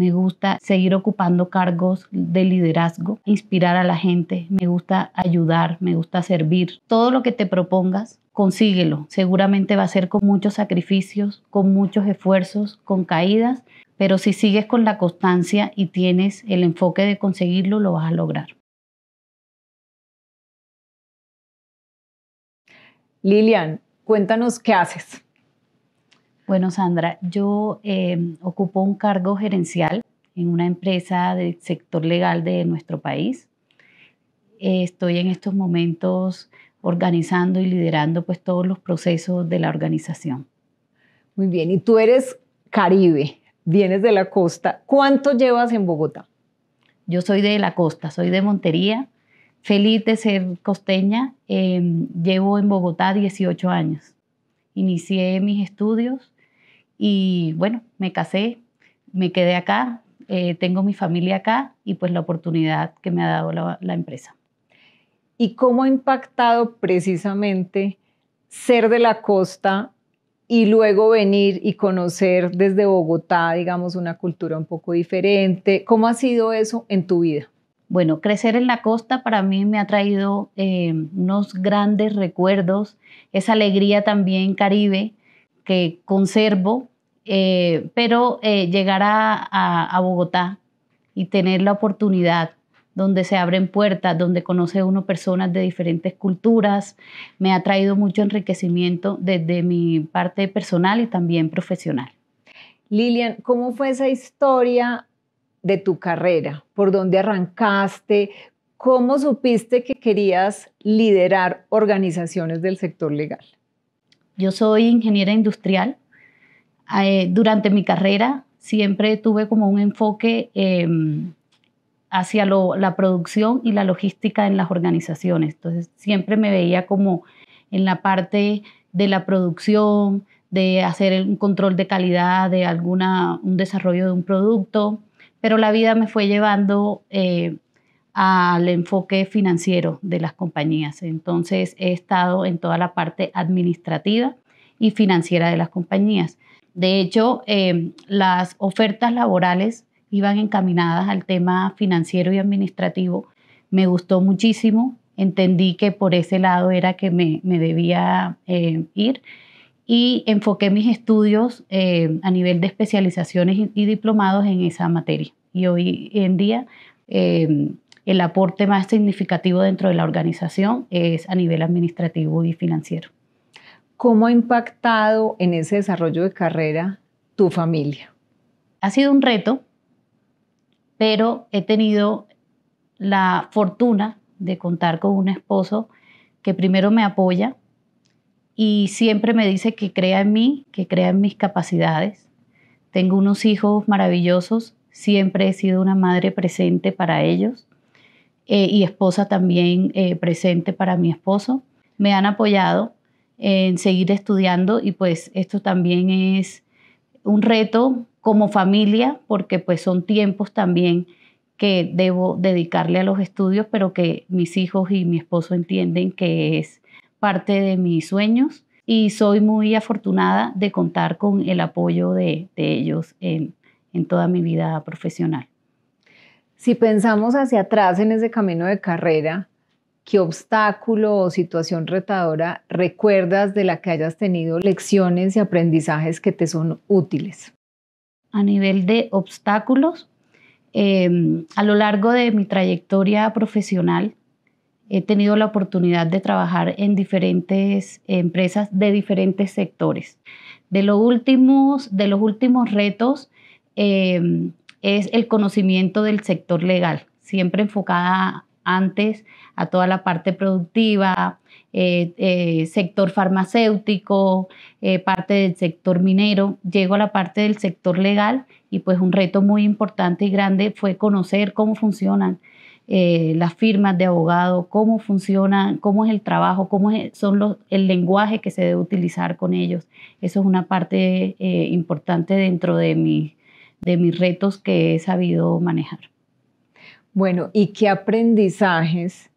me gusta seguir ocupando cargos de liderazgo, inspirar a la gente, me gusta ayudar, me gusta servir. Todo lo que te propongas, consíguelo. Seguramente va a ser con muchos sacrificios, con muchos esfuerzos, con caídas, pero si sigues con la constancia y tienes el enfoque de conseguirlo, lo vas a lograr. Lilian, cuéntanos qué haces. Bueno, Sandra, yo em, ocupo un cargo gerencial en una empresa del sector legal de nuestro país. estoy en estos momentos organizando y liderando pues todos los procesos de la organización. Muy bien, y tú eres Caribe, vienes de la costa. ¿Cuánto llevas en Bogotá? Yo soy de la costa, soy de Montería, feliz de ser costeña. Em, llevo en Bogotá 18 años. Inicié mis estudios y bueno, me casé, me quedé acá, eh, tengo mi familia acá y pues la oportunidad que me ha dado la, empresa. ¿Y cómo ha impactado precisamente ser de la costa y luego venir y conocer desde Bogotá, digamos, una cultura un poco diferente. ¿Cómo ha sido eso en tu vida? Bueno, crecer en la costa para mí me ha traído eh, unos grandes recuerdos, esa alegría también caribe que conservo eh, pero eh, llegar a, a, Bogotá y tener la oportunidad donde se abren puertas, donde conoce uno personas de diferentes culturas, me ha traído mucho enriquecimiento desde mi parte personal y también profesional. Lilian, ¿cómo fue esa historia de tu carrera? ¿Por dónde arrancaste? ¿Cómo supiste que querías liderar organizaciones del sector legal? Yo soy ingeniera industrial, eh, durante mi carrera siempre tuve como un enfoque em, hacia la producción y la logística en las organizaciones. Entonces siempre me veía como en la parte de la producción, de hacer un control de calidad, de alguna, un desarrollo de un producto, pero la vida me fue llevando eh, al enfoque financiero de las compañías. Entonces he estado en toda la parte administrativa y financiera de las compañías. De hecho, em, las ofertas laborales iban encaminadas al tema financiero y administrativo. Me gustó muchísimo, entendí que por ese lado era que me, debía em, ir y enfoqué mis estudios em, a nivel de especializaciones y, diplomados en esa materia. Y hoy en día el aporte más significativo dentro de la organización es a nivel administrativo y financiero. ¿Cómo ha impactado en ese desarrollo de carrera tu familia? Ha sido un reto, pero he tenido la fortuna de contar con un esposo que primero me apoya y siempre me dice que crea en mí, que crea en mis capacidades. Tengo unos hijos maravillosos, siempre he sido una madre presente para ellos eh, y esposa también eh, presente para mi esposo. Me han apoyado en seguir estudiando y pues esto también es un reto como familia porque pues son tiempos también que debo dedicarle a los estudios, pero que mis hijos y mi esposo entienden que es parte de mis sueños y soy muy afortunada de contar con el apoyo de, ellos en toda mi vida profesional. Si pensamos hacia atrás en ese camino de carrera, ¿Qué obstáculo o situación retadora recuerdas de la que hayas tenido lecciones y aprendizajes que te son útiles? A nivel de obstáculos, em, a lo largo de mi trayectoria profesional he tenido la oportunidad de trabajar en diferentes empresas de diferentes sectores. De los últimos, de los últimos retos em, es el conocimiento del sector legal, siempre enfocada antes a toda la parte productiva, eh, eh, sector farmacéutico, eh, parte del sector minero, llego a la parte del sector legal y pues un reto muy importante y grande fue conocer cómo funcionan las firmas de abogado, cómo funciona, cómo es el trabajo, cómo son el lenguaje que se debe utilizar con ellos. Eso es una parte importante dentro de, mi, de mis retos que he sabido manejar. Bueno, ¿y qué aprendizajes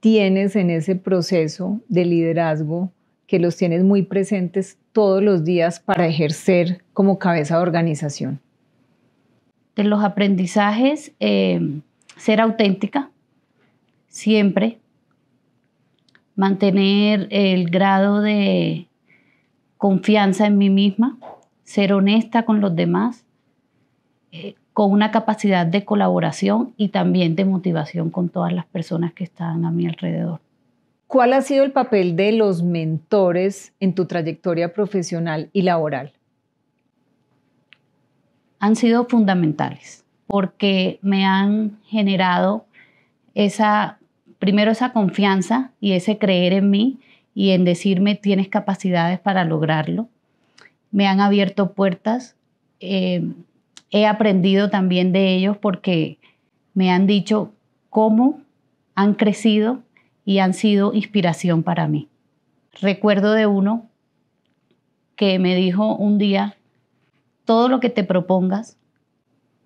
tienes en ese proceso de liderazgo que los tienes muy presentes todos los días para ejercer como cabeza de organización? De los aprendizajes, eh, ser auténtica, siempre, mantener el grado de confianza en mí misma, ser honesta con los demás, eh, con una capacidad de colaboración y también de motivación con todas las personas que están a mi alrededor. ¿Cuál ha sido el papel de los mentores en tu trayectoria profesional y laboral? Han sido fundamentales porque me han generado esa, primero esa confianza y ese creer en mí y en decirme tienes capacidades para lograrlo. Me han abierto puertas. Eh, he aprendido también de ellos porque me han dicho cómo han crecido y han sido inspiración para mí. Recuerdo de uno que me dijo un día, todo lo que te propongas,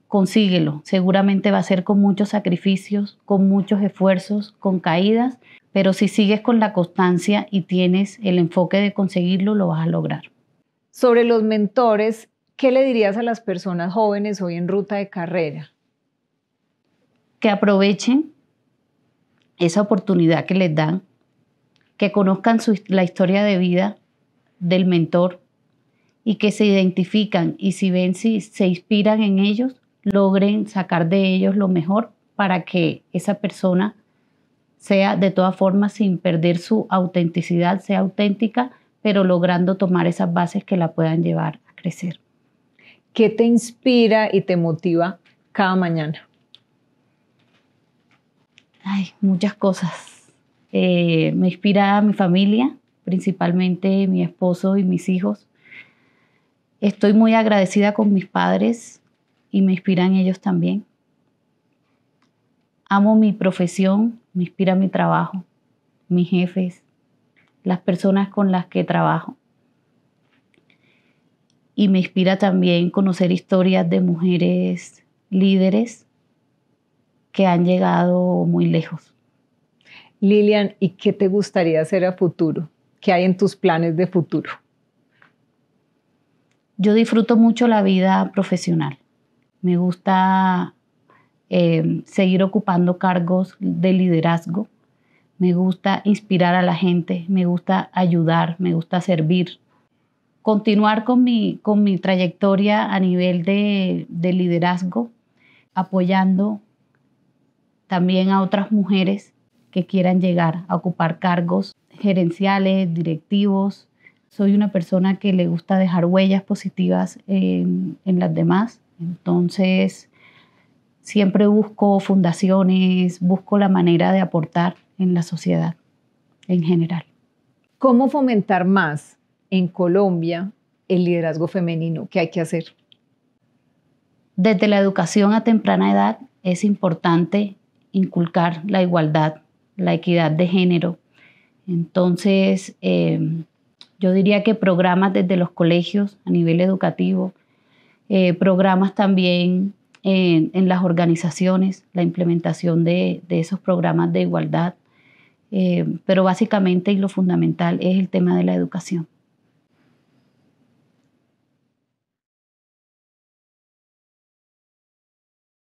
consíguelo. Seguramente va a ser con muchos sacrificios, con muchos esfuerzos, con caídas, pero si sigues con la constancia y tienes el enfoque de conseguirlo, lo vas a lograr. Sobre los mentores, ¿qué le dirías a las personas jóvenes hoy en ruta de carrera? Que aprovechen esa oportunidad que les dan, que conozcan la historia de vida del mentor y que se identifican y si ven si se inspiran en ellos, logren sacar de ellos lo mejor para que esa persona sea de todas formas sin perder su autenticidad, sea auténtica, pero logrando tomar esas bases que la puedan llevar a crecer. ¿Qué te inspira y te motiva cada mañana? Ay, muchas cosas. Eh, me inspira mi familia, principalmente mi esposo y mis hijos. Estoy muy agradecida con mis padres y me inspiran ellos también. Amo mi profesión, me inspira mi trabajo, mis jefes, las personas con las que trabajo y me inspira también conocer historias de mujeres líderes que han llegado muy lejos. Lilian, ¿y qué te gustaría hacer a futuro? ¿Qué hay en tus planes de futuro? Yo disfruto mucho la vida profesional. Me gusta eh, seguir ocupando cargos de liderazgo. Me gusta inspirar a la gente, me gusta ayudar, me gusta servir continuar con mi, con mi trayectoria a nivel de, liderazgo, apoyando también a otras mujeres que quieran llegar a ocupar cargos gerenciales, directivos. Soy una persona que le gusta dejar huellas positivas en, en las demás. Entonces, siempre busco fundaciones, busco la manera de aportar en la sociedad en general. ¿Cómo fomentar más en Colombia el liderazgo femenino? ¿Qué hay que hacer? Desde la educación a temprana edad es importante inculcar la igualdad, la equidad de género. Entonces, eh, yo diría que programas desde los colegios a nivel educativo, eh, programas también en, las organizaciones, la implementación de, esos programas de igualdad. Eh, pero básicamente y lo fundamental es el tema de la educación.